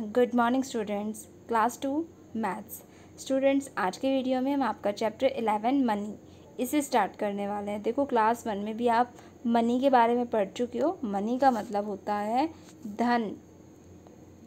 good morning students class two maths students आज के video में हम आपका चैप्टर इलेवन मनी इसे स्टार्ट करने वाले हैं देखो क्लास वन में भी आप मनी के बारे में पढ़ चुके हो मनी का मतलब होता है धन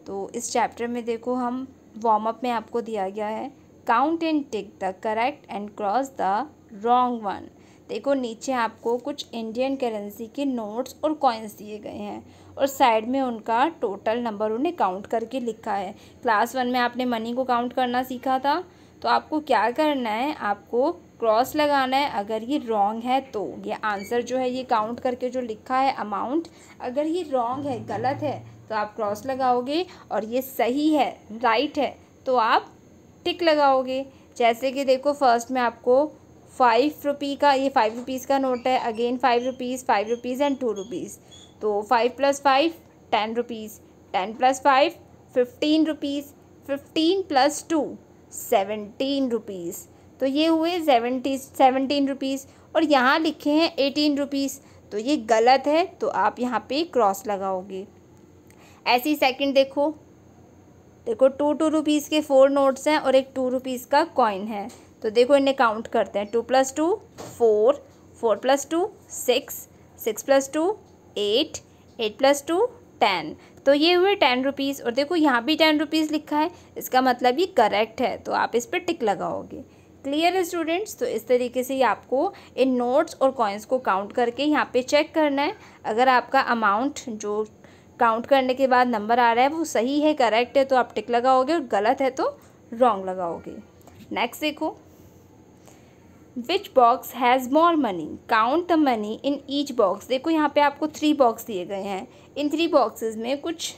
तो इस चैप्टर में देखो हम वार्म अप में आपको दिया गया है count and tick the correct and cross the wrong one देखो नीचे आपको कुछ इंडियन करेंसी के नोट्स और कॉइन्स दिए गए हैं और साइड में उनका टोटल नंबर उन्हें काउंट करके लिखा है क्लास वन में आपने मनी को काउंट करना सीखा था तो आपको क्या करना है आपको क्रॉस लगाना है अगर ये रॉन्ग है तो ये आंसर जो है ये काउंट करके जो लिखा है अमाउंट अगर ये रॉन्ग है गलत है तो आप क्रॉस लगाओगे और ये सही है राइट है तो आप टिक लगाओगे जैसे कि देखो फर्स्ट में आपको फाइव रुपी का ये फाइव रुपीज़ का नोट है again five rupees five rupees and two rupees तो five plus five ten rupees ten plus five fifteen rupees fifteen plus two seventeen rupees तो ये हुए सेवेंटी सेवनटीन रुपीज़ और यहाँ लिखे हैं एटीन रुपीज़ तो ये गलत है तो आप यहाँ पे क्रॉस लगाओगे ऐसी सेकंड देखो देखो टू टू रुपीज़ के फोर नोट्स हैं और एक टू रुपीज़ का कॉइन है तो देखो इन्हें काउंट करते हैं two plus two four four plus two six six plus two eight eight plus two ten तो ये हुए टेन रुपीज़ और देखो यहाँ भी टेन रुपीज़ लिखा है इसका मतलब ये करेक्ट है तो आप इस पर टिक लगाओगे क्लियर है स्टूडेंट्स तो इस तरीके से ही आपको इन नोट्स और कॉइन्स को काउंट करके यहाँ पे चेक करना है अगर आपका अमाउंट जो काउंट करने के बाद नंबर आ रहा है वो सही है करेक्ट है तो आप टिक लगाओगे और गलत है तो रॉन्ग लगाओगे नेक्स्ट देखो which box has more money count the money in each box देखो यहाँ पे आपको थ्री बॉक्स दिए गए हैं इन थ्री बॉक्सेस में कुछ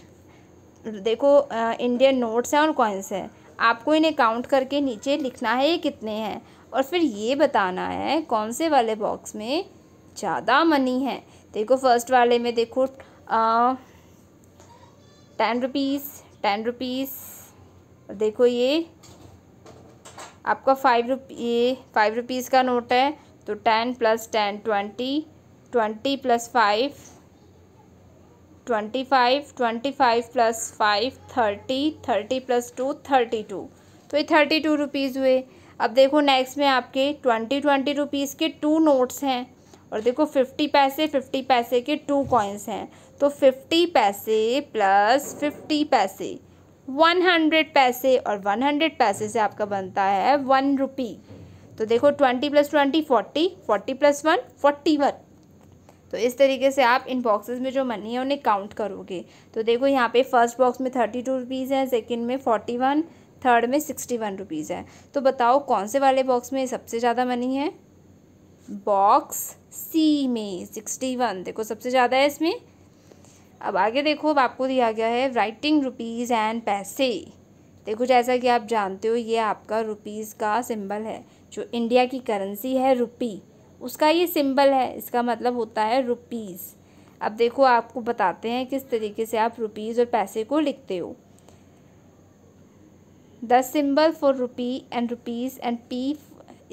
देखो इंडियन नोट्स हैं और कॉइन्स हैं आपको इन्हें काउंट करके नीचे लिखना है ये कितने हैं और फिर ये बताना है कौन से वाले बॉक्स में ज़्यादा मनी है देखो फर्स्ट वाले में देखो टेन रुपीज़ टेन रुपीज़ देखो ये आपका फाइव रुपी फाइव रुपीज़ का नोट है तो ten plus ten twenty twenty plus five twenty five twenty five plus five thirty thirty plus two thirty two तो ये थर्टी टू रुपीज़ हुए अब देखो नेक्स्ट में आपके ट्वेंटी ट्वेंटी रुपीज़ के टू नोट्स हैं और देखो फिफ्टी पैसे फिफ्टी पैसे के टू कॉइन्स हैं तो fifty paise plus fifty paise one hundred paise और वन हंड्रेड पैसे से आपका बनता है वन रुपी तो देखो twenty plus twenty forty forty plus one forty one तो इस तरीके से आप इन बॉक्सेस में जो मनी है उन्हें काउंट करोगे तो देखो यहाँ पे फर्स्ट बॉक्स में थर्टी टू रुपीज़ हैं सेकेंड में फोर्टी वन थर्ड में सिक्सटी वन रुपीज़ है तो बताओ कौन से वाले बॉक्स में सबसे ज़्यादा मनी है बॉक्स सी में सिक्सटी वन देखो सबसे ज़्यादा है इसमें अब आगे देखो अब आपको दिया गया है राइटिंग रुपीज़ एंड पैसे देखो जैसा कि आप जानते हो ये आपका रुपीज़ का सिंबल है जो इंडिया की करेंसी है रुपी उसका ये सिंबल है इसका मतलब होता है रुपीज़ अब देखो आपको बताते हैं किस तरीके से आप रुपीज़ और पैसे को लिखते हो the symbol for rupee and rupees and P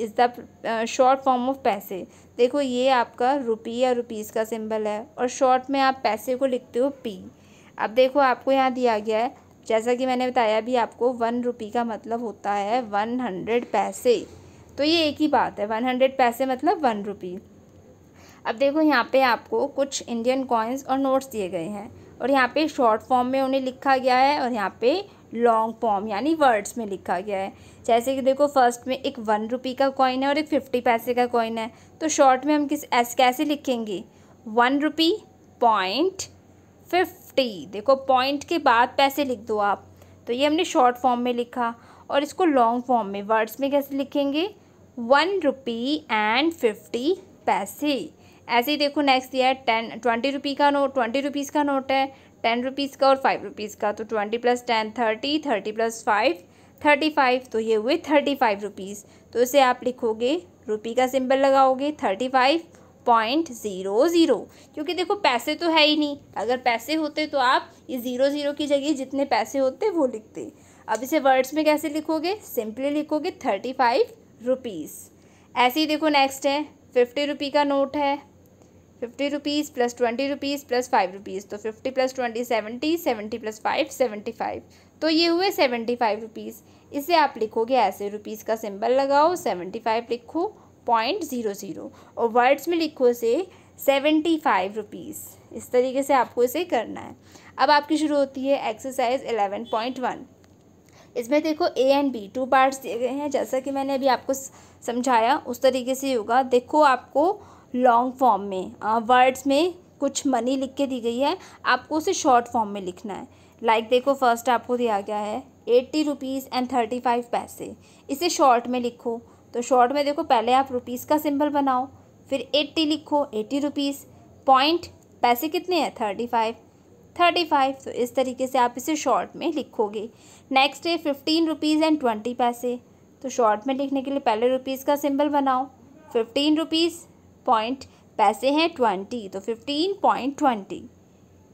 is the short form of paise देखो ये आपका रुपी या रुपीज़ का सिंबल है और शॉर्ट में आप पैसे को लिखते हो पी अब देखो आपको यहाँ दिया गया है जैसा कि मैंने बताया भी आपको वन रुपी का मतलब होता है वन हंड्रेड पैसे तो ये एक ही बात है वन हंड्रेड पैसे मतलब वन रुपी अब देखो यहाँ पे आपको कुछ इंडियन कॉइन्स और नोट्स दिए गए हैं और यहाँ पे शॉर्ट फॉर्म में उन्हें लिखा गया है और यहाँ पे लॉन्ग फॉर्म यानी वर्ड्स में लिखा गया है जैसे कि देखो फर्स्ट में एक वन रुपी का कॉइन है और एक फिफ्टी पैसे का कॉइन है तो शॉर्ट में हम किस ऐसे कैसे लिखेंगे वन रुपी पॉइंट फिफ्टी देखो पॉइंट के बाद पैसे लिख दो आप तो ये हमने शॉर्ट फॉर्म में लिखा और इसको लॉन्ग फॉर्म में वर्ड्स में कैसे लिखेंगे वन रुपी एंड फिफ्टी पैसे ऐसे ही देखो नेक्स्ट दिया है टेन ट्वेंटी रुपी का नोट ट्वेंटी रुपीज़ का नोट है टेन रुपीज़ का और फाइव रुपीज़ का तो twenty plus ten thirty thirty plus five thirty five तो ये हुए थर्टी फाइव रुपीज़ तो इसे आप लिखोगे रुपी का सिंबल लगाओगे thirty five point zero zero क्योंकि देखो पैसे तो है ही नहीं अगर पैसे होते तो आप ये ज़ीरो ज़ीरो की जगह जितने पैसे होते वो लिखते अब इसे वर्ड्स में कैसे लिखोगे सिंपली लिखोगे थर्टी फाइव रुपीज़ ऐसे ही देखो नेक्स्ट है फिफ्टी रुपी का नोट है fifty rupees plus twenty rupees plus five rupees तो fifty plus twenty seventy seventy plus five seventy five तो ये हुए सेवेंटी फाइव रुपीज़ इसे आप लिखोगे ऐसे रुपीज़ का सिंबल लगाओ सेवेंटी फाइव लिखो पॉइंट ज़ीरो ज़ीरो और वर्ड्स में लिखो इसे सेवेंटी फाइव रुपीज़ इस तरीके से आपको इसे करना है अब आपकी शुरू होती है एक्सरसाइज एलेवन पॉइंट वन इसमें देखो A and B two parts दिए गए हैं जैसा कि मैंने अभी आपको समझाया उस तरीके से होगा देखो आपको लॉन्ग फॉर्म में वर्ड्स में कुछ मनी लिख के दी गई है आपको उसे शॉर्ट फॉर्म में लिखना है लाइक like देखो फर्स्ट आपको दिया गया है eighty rupees and thirty five पैसे इसे शॉर्ट में लिखो तो शॉर्ट में देखो पहले आप रुपीज़ का सिंबल बनाओ फिर एट्टी लिखो एट्टी रुपीज़ पॉइंट पैसे कितने हैं थर्टी फाइव थर्टी फाइव तो इस तरीके से आप इसे शॉर्ट में लिखोगे नेक्स्ट है फिफ्टीन रुपीज़ एंड ट्वेंटी पैसे तो शॉर्ट में लिखने के लिए पहले रुपीज़ का सिंबल बनाओ फिफ्टीन रुपीज़ पॉइंट पैसे हैं ट्वेंटी तो फिफ्टीन पॉइंट ट्वेंटी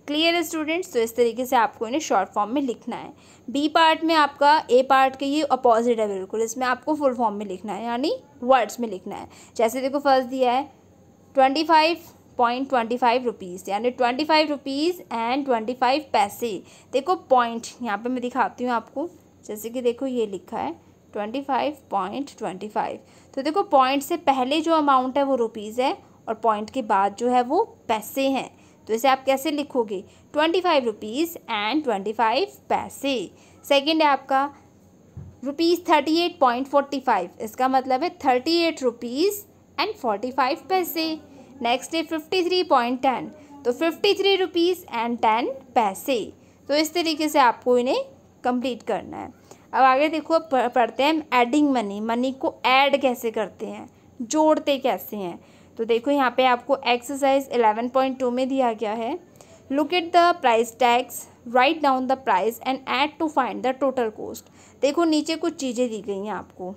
क्लियर है स्टूडेंट्स तो इस तरीके से आपको इन्हें शॉर्ट फॉर्म में लिखना है बी पार्ट में आपका ए पार्ट के ये अपोजिट है बिल्कुल इसमें आपको फुल फॉर्म में लिखना है यानी वर्ड्स में लिखना है जैसे देखो फर्स्ट दिया है twenty five point twenty five rupees यानी twenty five rupees and twenty five पैसे देखो पॉइंट यहाँ पर मैं दिखाती हूँ आपको जैसे कि देखो ये लिखा है twenty five point twenty five तो देखो पॉइंट से पहले जो अमाउंट है वो रुपीज़ है और पॉइंट के बाद जो है वो पैसे हैं तो इसे आप कैसे लिखोगे twenty five rupees and twenty five पैसे सेकेंड है आपका rupees thirty eight point forty five इसका मतलब है thirty eight rupees and forty five पैसे नेक्स्ट है फिफ्टी थ्री पॉइंट टेन तो fifty three rupees and ten पैसे तो इस तरीके से आपको इन्हें कंप्लीट करना है अब आगे देखो अब पढ़ते हैं एडिंग मनी मनी को ऐड कैसे करते हैं जोड़ते कैसे हैं तो देखो यहाँ पे आपको एक्सरसाइज एलेवन पॉइंट टू में दिया गया है look at the price tax write down the price and add to find the total cost देखो नीचे कुछ चीज़ें दी गई हैं आपको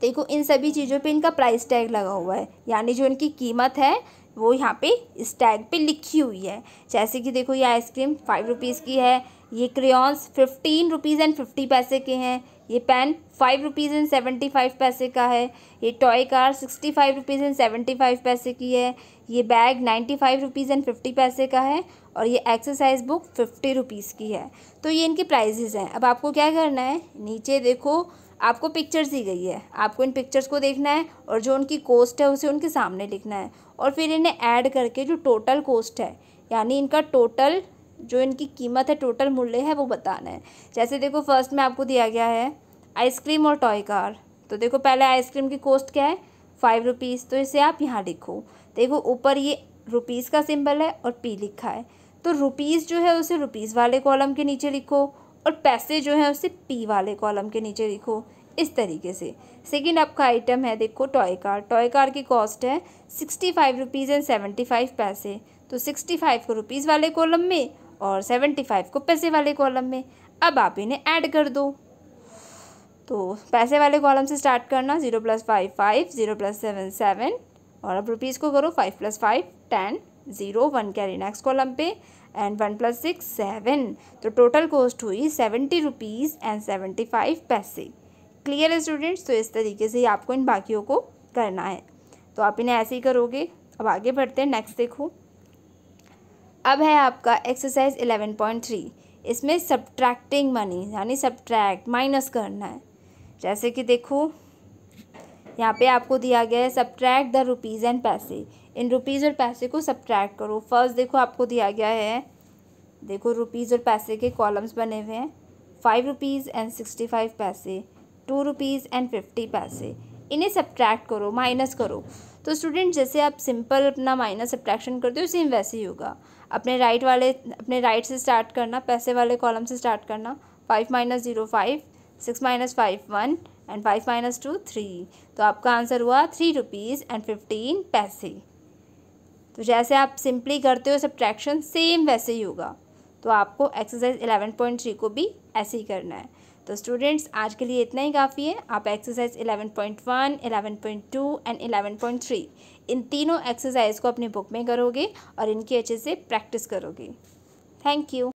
देखो इन सभी चीज़ों पे इनका प्राइस टैग लगा हुआ है यानी जो इनकी कीमत है वो यहाँ पे इस टैग पे लिखी हुई है जैसे कि देखो ये आइसक्रीम फाइव रुपीज़ की है ये crayons fifteen rupees and fifty पैसे के हैं ये pen five rupees and seventy five पैसे का है ये toy car sixty five rupees and seventy five पैसे की है ये bag ninety five rupees and fifty पैसे का है और ये एक्सरसाइज बुक फिफ्टी रुपीज़ की है तो ये इनके प्राइजेज़ हैं अब आपको क्या करना है नीचे देखो आपको पिक्चर्स दी गई है आपको इन पिक्चर्स को देखना है और जो उनकी कॉस्ट है उसे उनके सामने लिखना है और फिर इन्हें ऐड करके जो टोटल कॉस्ट है यानी इनका टोटल जो इनकी कीमत है टोटल मूल्य है वो बताना है जैसे देखो फर्स्ट में आपको दिया गया है आइसक्रीम और टॉय कार तो देखो पहले आइसक्रीम की कॉस्ट क्या है फाइव रुपीज़ तो इसे आप यहाँ लिखो देखो ऊपर ये रुपीज़ का सिंबल है और पी लिखा है तो रुपीज़ जो है उसे रुपीज़ वाले कॉलम के नीचे लिखो और पैसे जो हैं उसे पी वाले कॉलम के नीचे लिखो इस तरीके से सेकेंड आपका आइटम है देखो टॉय कार टॉय कार की कॉस्ट है sixty five rupees and seventy five पैसे तो सिक्सटी फाइव को रुपीज़ वाले कॉलम में और सेवेंटी फाइव को पैसे वाले कॉलम में अब आप इन्हें ऐड कर दो तो पैसे वाले कॉलम से स्टार्ट करना zero plus five five zero plus seven seven और अब रुपीज़ को करो five plus five ten zero one carry next column पे and one plus six seven तो टोटल कॉस्ट हुई seventy rupees and seventy five पैसे clear है students तो इस तरीके से ही आपको इन बाकियों को करना है तो आप इन्हें ऐसे ही करोगे अब आगे बढ़ते हैं नेक्स्ट देखो अब है आपका एक्सरसाइज इलेवन पॉइंट थ्री इसमें सब्ट्रैक्टिंग मनी यानी सब्ट्रैक्ट माइनस करना है जैसे कि देखो यहाँ पे आपको दिया गया है सब्ट्रैक्ट द रुपीज़ एंड पैसे इन रुपीज़ और पैसे को सब्ट्रैक्ट करो फर्स्ट देखो आपको दिया गया है देखो रुपीज़ और पैसे के कॉलम्स बने हुए हैं five rupees and sixty five पैसे टू रुपीज़ एंड फिफ्टी पैसे इन्हें सब्ट्रैक्ट करो माइनस करो तो स्टूडेंट जैसे आप सिंपल अपना माइनस सब्ट्रैक्शन करते हो सेम वैसे ही होगा अपने राइट वाले अपने राइट से स्टार्ट करना पैसे वाले कॉलम से स्टार्ट करना five minus zero five six minus five one and five minus two three तो आपका आंसर हुआ थ्री रुपीज़ एंड फिफ्टीन पैसे तो जैसे आप सिंपली करते हो सब्ट्रैक्शन सेम वैसे ही होगा तो आपको एक्सरसाइज एलेवन पॉइंट थ्री को भी ऐसे ही करना है तो स्टूडेंट्स आज के लिए इतना ही काफ़ी है आप exercise eleven point one eleven point two and eleven point three इन तीनों एक्सरसाइज को अपनी बुक में करोगे और इनकी अच्छे से प्रैक्टिस करोगे थैंक यू